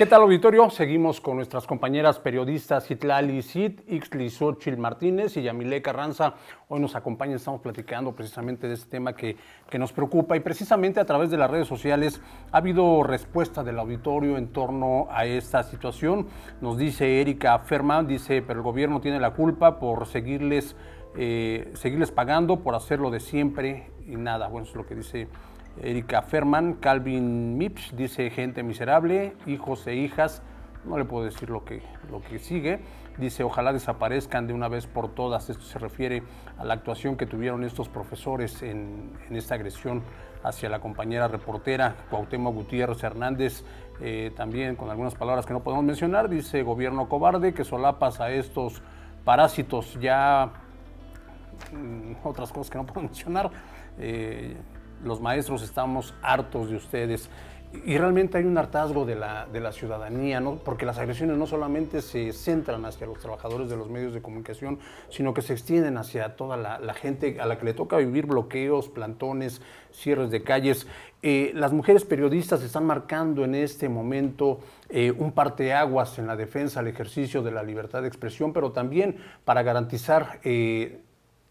¿Qué tal, auditorio? Seguimos con nuestras compañeras periodistas Itlali Cid, Ixtli Xochil Martínez y Yamile Carranza. Hoy nos acompañan, estamos platicando precisamente de este tema que, que nos preocupa y precisamente a través de las redes sociales ha habido respuesta del auditorio en torno a esta situación. Nos dice Erika Ferman, dice, pero el gobierno tiene la culpa por seguirles, eh, seguirles pagando, por hacerlo de siempre y nada. Bueno, eso es lo que dice Erika Ferman, Calvin Mips dice Gente Miserable, Hijos e Hijas, no le puedo decir lo que, lo que sigue, dice Ojalá desaparezcan de una vez por todas, esto se refiere a la actuación que tuvieron estos profesores en, esta agresión hacia la compañera reportera Cuauhtémoc Gutiérrez Hernández, eh, también con algunas palabras que no podemos mencionar, dice Gobierno cobarde que solapas a estos parásitos ya... Mm, otras cosas que no puedo mencionar. Eh, los maestros estamos hartos de ustedes. Y realmente hay un hartazgo de la, de la ciudadanía, porque las agresiones no solamente se centran hacia los trabajadores de los medios de comunicación, sino que se extienden hacia toda la, gente a la que le toca vivir bloqueos, plantones, cierres de calles. Eh, las mujeres periodistas están marcando en este momento eh, un parteaguas en la defensa, del ejercicio de la libertad de expresión, pero también para garantizar... Eh,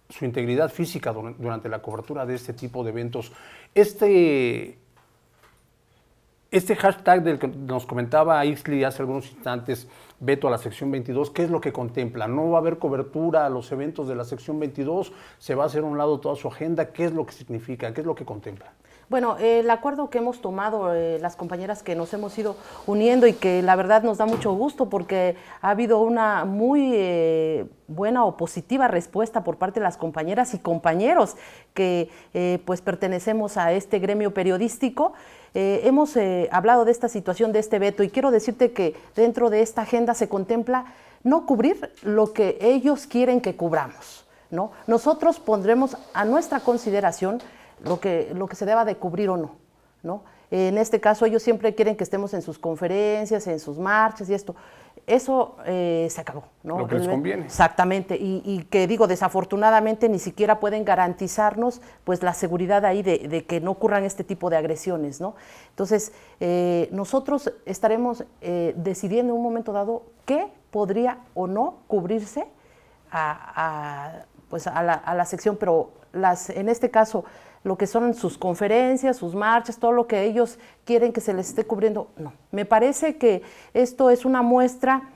su integridad física durante la cobertura de este tipo de eventos. Este, este hashtag del que nos comentaba Ixli hace algunos instantes, veto a la sección 22, ¿qué es lo que contempla? ¿No va a haber cobertura a los eventos de la sección 22? ¿Se va a hacer a un lado toda su agenda? ¿Qué es lo que significa? ¿Qué es lo que contempla? Bueno, el acuerdo que hemos tomado eh, las compañeras que nos hemos ido uniendo y que la verdad nos da mucho gusto porque ha habido una muy eh, buena o positiva respuesta por parte de las compañeras y compañeros que eh, pues pertenecemos a este gremio periodístico. hemos hablado de esta situación, de este veto y quiero decirte que dentro de esta agenda se contempla no cubrir lo que ellos quieren que cubramos. Nosotros pondremos a nuestra consideración lo que, lo que se deba de cubrir o no, ¿no? En este caso ellos siempre quieren que estemos en sus conferencias, en sus marchas y esto. Eso eh, se acabó. Lo que les conviene. Exactamente. Y, que digo, desafortunadamente ni siquiera pueden garantizarnos pues la seguridad ahí de, que no ocurran este tipo de agresiones. ¿no? Entonces, eh, nosotros estaremos eh, decidiendo en un momento dado qué podría o no cubrirse a, pues, a la, a la sección, pero las, en este caso lo que son sus conferencias, sus marchas, todo lo que ellos quieren que se les esté cubriendo. No, me parece que esto es una muestra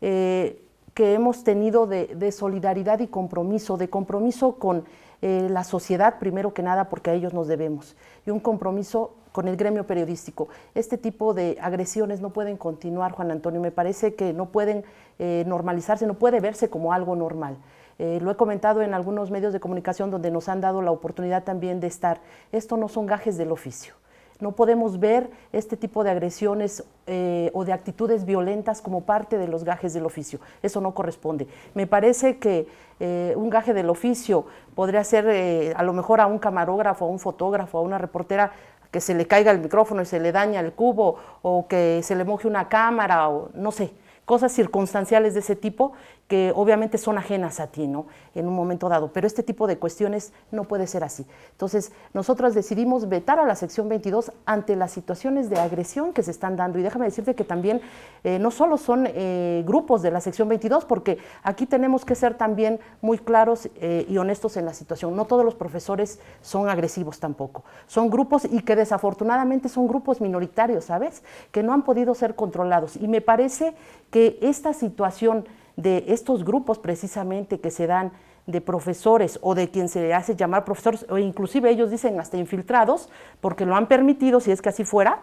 eh, que hemos tenido de, solidaridad y compromiso, de compromiso con eh, la sociedad primero que nada, porque a ellos nos debemos, y un compromiso con el gremio periodístico. Este tipo de agresiones no pueden continuar, Juan Antonio, me parece que no pueden eh, normalizarse, no puede verse como algo normal. Eh, lo he comentado en algunos medios de comunicación donde nos han dado la oportunidad también de estar. Esto no son gajes del oficio. No podemos ver este tipo de agresiones eh, o de actitudes violentas como parte de los gajes del oficio. Eso no corresponde. Me parece que eh, un gaje del oficio podría ser a lo mejor a un camarógrafo, a un fotógrafo, a una reportera que se le caiga el micrófono y se le daña el cubo o que se le moje una cámara o no sé cosas circunstanciales de ese tipo que obviamente son ajenas a ti, ¿no? En un momento dado. Pero este tipo de cuestiones no puede ser así. Entonces, nosotros decidimos vetar a la sección 22 ante las situaciones de agresión que se están dando. Y déjame decirte que también eh, no solo son eh, grupos de la sección 22, porque aquí tenemos que ser también muy claros eh, y honestos en la situación. No todos los profesores son agresivos tampoco. Son grupos y que desafortunadamente son grupos minoritarios, ¿sabes? Que no han podido ser controlados. Y me parece que que esta situación de estos grupos precisamente que se dan de profesores o de quien se hace llamar profesores, o inclusive ellos dicen hasta infiltrados, porque lo han permitido, si es que así fuera,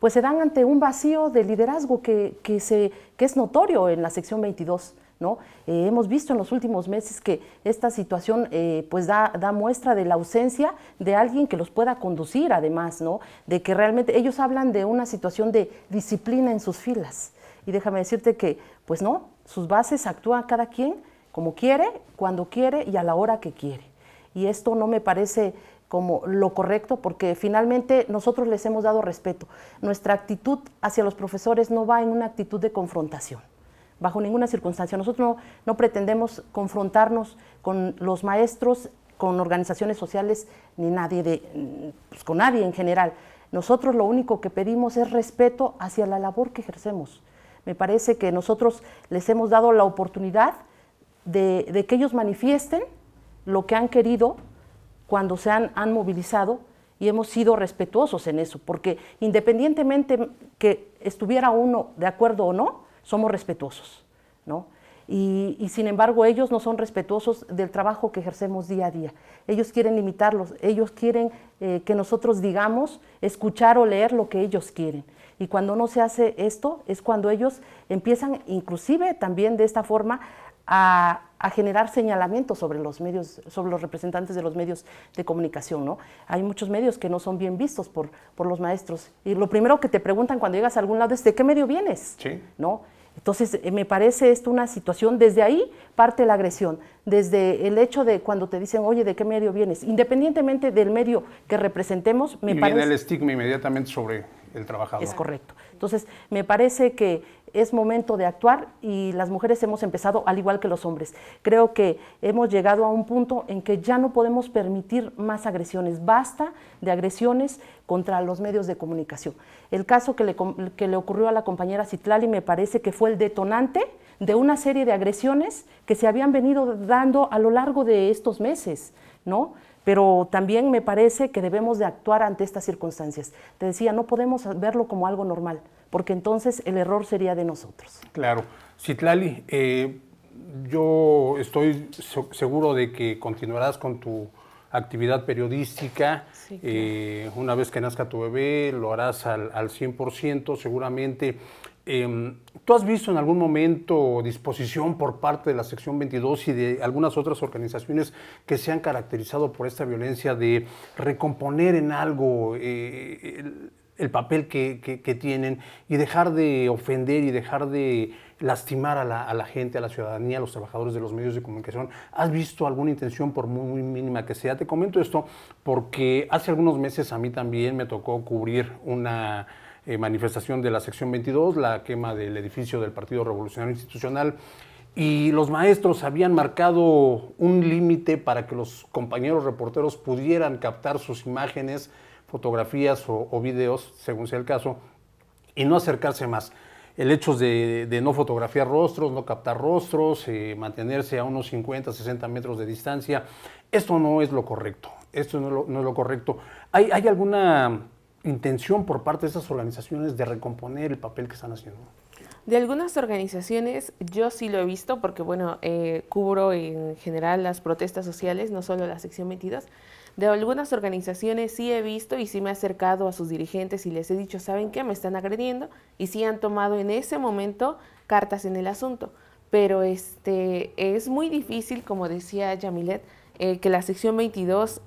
pues se dan ante un vacío de liderazgo que, que, se, que es notorio en la sección 22. ¿no? Eh, hemos visto en los últimos meses que esta situación eh, pues da, da, muestra de la ausencia de alguien que los pueda conducir además, ¿no? de que realmente ellos hablan de una situación de disciplina en sus filas. Y déjame decirte que, pues no, sus bases actúan cada quien como quiere, cuando quiere y a la hora que quiere. Y esto no me parece como lo correcto porque finalmente nosotros les hemos dado respeto. Nuestra actitud hacia los profesores no va en una actitud de confrontación bajo ninguna circunstancia. Nosotros no, pretendemos confrontarnos con los maestros, con organizaciones sociales, ni nadie de, pues con nadie en general. Nosotros lo único que pedimos es respeto hacia la labor que ejercemos. Me parece que nosotros les hemos dado la oportunidad de, que ellos manifiesten lo que han querido cuando se han, movilizado y hemos sido respetuosos en eso, porque independientemente que estuviera uno de acuerdo o no, somos respetuosos, ¿no? Y, sin embargo ellos no son respetuosos del trabajo que ejercemos día a día. Ellos quieren limitarlos, ellos quieren eh, que nosotros digamos, escuchar o leer lo que ellos quieren. Y cuando no se hace esto es cuando ellos empiezan inclusive también de esta forma a, generar señalamientos sobre los medios, sobre los representantes de los medios de comunicación, ¿no? Hay muchos medios que no son bien vistos por, por los maestros. Y lo primero que te preguntan cuando llegas a algún lado es ¿de qué medio vienes? Sí. ¿No? Entonces, eh, me parece esto una situación, desde ahí parte la agresión, desde el hecho de cuando te dicen, oye, ¿de qué medio vienes? Independientemente del medio que representemos, me y parece... el estigma inmediatamente sobre el Es correcto. Entonces, me parece que es momento de actuar y las mujeres hemos empezado al igual que los hombres. Creo que hemos llegado a un punto en que ya no podemos permitir más agresiones. Basta de agresiones contra los medios de comunicación. El caso que le, que le ocurrió a la compañera Citlali me parece que fue el detonante de una serie de agresiones que se habían venido dando a lo largo de estos meses, ¿no? pero también me parece que debemos de actuar ante estas circunstancias. Te decía, no podemos verlo como algo normal, porque entonces el error sería de nosotros. Claro. Citlali, eh, yo estoy seguro de que continuarás con tu actividad periodística. Eh, una vez que nazca tu bebé, lo harás al, al 100%, seguramente Em, ¿tú has visto en algún momento disposición por parte de la sección 22 y de algunas otras organizaciones que se han caracterizado por esta violencia de recomponer en algo eh, el, papel que, tienen y dejar de ofender y dejar de lastimar a la, gente, a la ciudadanía, a los trabajadores de los medios de comunicación. ¿Has visto alguna intención, por muy mínima que sea? Te comento esto porque hace algunos meses a mí también me tocó cubrir una eh, manifestación de la sección 22, la quema del edificio del Partido Revolucionario Institucional. Y los maestros habían marcado un límite para que los compañeros reporteros pudieran captar sus imágenes, fotografías o, videos, según sea el caso, y no acercarse más el hecho de, no fotografiar rostros, no captar rostros, eh, mantenerse a unos 50, 60 metros de distancia, esto no es lo correcto. Esto no, es lo, correcto. ¿Hay, alguna intención por parte de esas organizaciones de recomponer el papel que están haciendo? De algunas organizaciones yo sí lo he visto porque, bueno, eh, cubro en general las protestas sociales, no solo la sección 22. De algunas organizaciones sí he visto y sí me he acercado a sus dirigentes y les he dicho, ¿saben qué? Me están agrediendo y sí han tomado en ese momento cartas en el asunto. Pero este, es muy difícil, como decía Yamilet, eh, que la sección 22,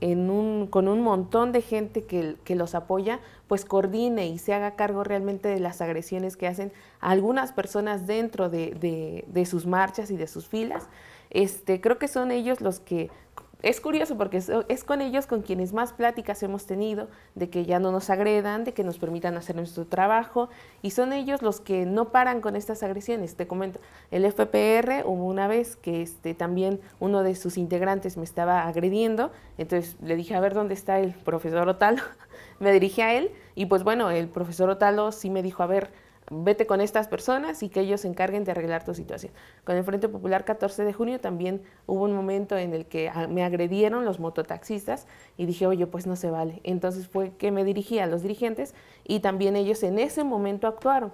con un montón de gente que, los apoya, pues coordine y se haga cargo realmente de las agresiones que hacen algunas personas dentro de, sus marchas y de sus filas. Este, creo que son ellos los que es curioso porque es, con ellos con quienes más pláticas hemos tenido, de que ya no nos agredan, de que nos permitan hacer nuestro trabajo, y son ellos los que no paran con estas agresiones. Te comento, el FPR hubo una vez que este, también uno de sus integrantes me estaba agrediendo, entonces le dije, a ver, ¿dónde está el profesor Otalo? me dirigí a él, y pues bueno, el profesor Otalo sí me dijo, a ver, vete con estas personas y que ellos se encarguen de arreglar tu situación. Con el Frente Popular 14 de junio también hubo un momento en el que ah, me agredieron los mototaxistas y dije, oye, pues no se vale. Entonces fue que me dirigí a los dirigentes y también ellos en ese momento actuaron.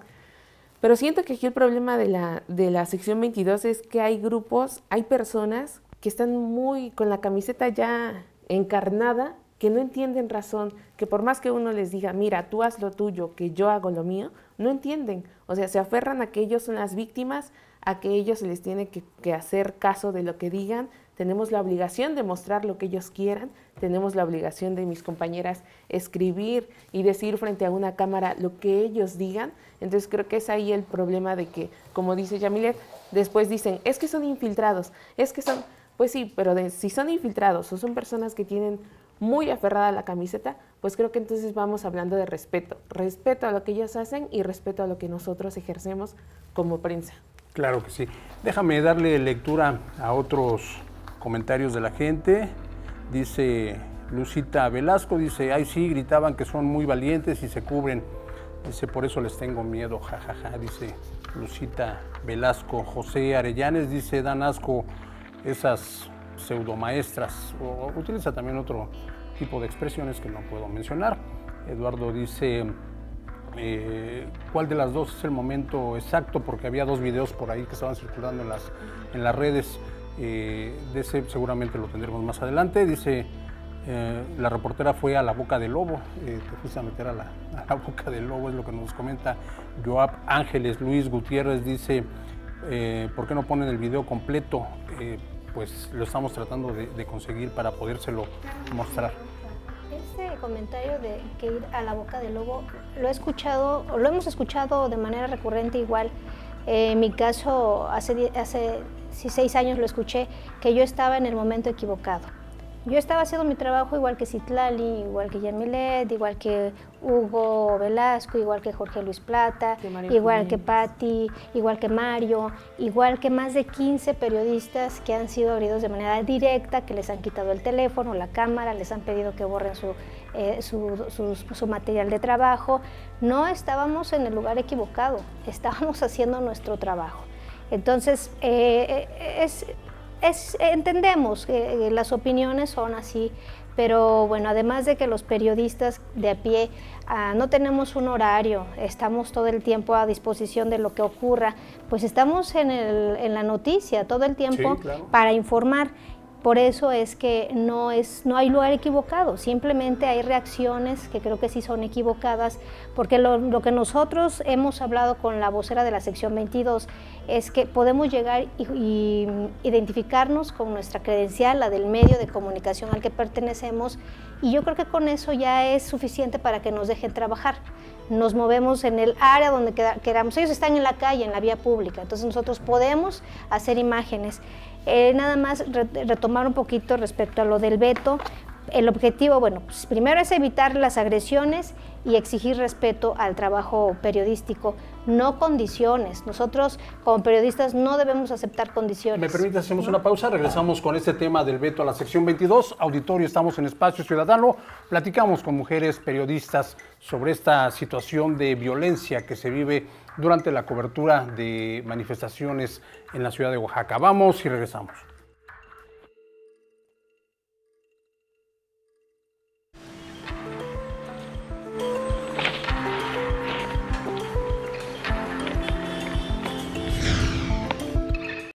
Pero siento que aquí el problema de la, de la sección 22 es que hay grupos, hay personas que están muy con la camiseta ya encarnada que no entienden razón, que por más que uno les diga, mira, tú haz lo tuyo, que yo hago lo mío, no entienden. O sea, se aferran a que ellos son las víctimas, a que ellos se les tiene que, hacer caso de lo que digan, tenemos la obligación de mostrar lo que ellos quieran, tenemos la obligación de mis compañeras escribir y decir frente a una cámara lo que ellos digan. Entonces creo que es ahí el problema de que, como dice Yamilet, después dicen, es que son infiltrados, es que son, pues sí, pero si son infiltrados o son personas que tienen muy aferrada a la camiseta, pues creo que entonces vamos hablando de respeto, respeto a lo que ellos hacen y respeto a lo que nosotros ejercemos como prensa. Claro que sí. Déjame darle lectura a otros comentarios de la gente. Dice Lucita Velasco, dice, ay sí, gritaban que son muy valientes y se cubren. Dice, por eso les tengo miedo, jajaja, dice Lucita Velasco. José Arellanes dice, dan asco esas pseudomaestras, o utiliza también otro tipo de expresiones que no puedo mencionar. Eduardo dice, eh, cuál de las dos es el momento exacto, porque había dos videos por ahí que estaban circulando en las, en las redes, eh, de ese seguramente lo tendremos más adelante, dice... Eh, la reportera fue a la boca del lobo, te fuiste a meter a la, boca del lobo, es lo que nos comenta Joab Ángeles, Luis Gutiérrez dice, ¿por qué no ponen el video completo? pues lo estamos tratando de, conseguir para podérselo mostrar. Este comentario de que ir a la boca del lobo lo he escuchado, o lo hemos escuchado de manera recurrente igual. Eh, en mi caso, hace, hace seis años lo escuché, que yo estaba en el momento equivocado. Yo estaba haciendo mi trabajo igual que Citlali, igual que Yamilet, igual que Hugo Velasco, igual que Jorge Luis Plata, igual que Patti, igual que Mario, igual que más de 15 periodistas que han sido abridos de manera directa, que les han quitado el teléfono, la cámara, les han pedido que borren su, eh, material de trabajo. No estábamos en el lugar equivocado, estábamos haciendo nuestro trabajo. Entonces, eh, eh, es, entendemos que eh, las opiniones son así, pero bueno, además de que los periodistas de a pie ah, no tenemos un horario, estamos todo el tiempo a disposición de lo que ocurra, pues estamos en, la noticia todo el tiempo para informar por eso es que no, es, no hay lugar equivocado, simplemente hay reacciones que creo que sí son equivocadas, porque lo, que nosotros hemos hablado con la vocera de la sección 22 es que podemos llegar y, identificarnos con nuestra credencial, la del medio de comunicación al que pertenecemos, y yo creo que con eso ya es suficiente para que nos dejen trabajar nos movemos en el área donde queramos. Ellos están en la calle, en la vía pública, entonces nosotros podemos hacer imágenes. Eh, nada más retomar un poquito respecto a lo del veto, el objetivo, bueno, pues, primero es evitar las agresiones y exigir respeto al trabajo periodístico, no condiciones. Nosotros como periodistas no debemos aceptar condiciones. Me permite, hacemos una pausa, regresamos con este tema del veto a la sección 22. Auditorio, estamos en Espacio Ciudadano, platicamos con mujeres periodistas sobre esta situación de violencia que se vive durante la cobertura de manifestaciones en la ciudad de Oaxaca. Vamos y regresamos.